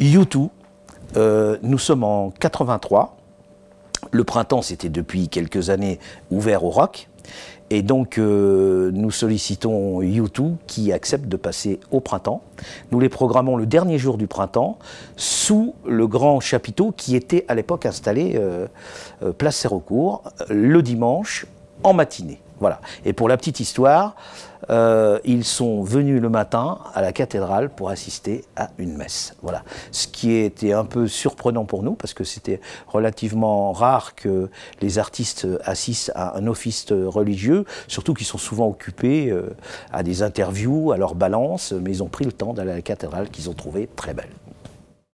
U2, euh, nous sommes en 83. Le printemps, c'était depuis quelques années ouvert au rock. Et donc, euh, nous sollicitons U2 qui accepte de passer au printemps. Nous les programmons le dernier jour du printemps sous le grand chapiteau qui était à l'époque installé euh, place Serrecourt, le dimanche en matinée. Voilà. Et pour la petite histoire, euh, ils sont venus le matin à la cathédrale pour assister à une messe. Voilà. Ce qui était un peu surprenant pour nous, parce que c'était relativement rare que les artistes assistent à un office religieux, surtout qu'ils sont souvent occupés euh, à des interviews, à leur balance, mais ils ont pris le temps d'aller à la cathédrale qu'ils ont trouvée très belle.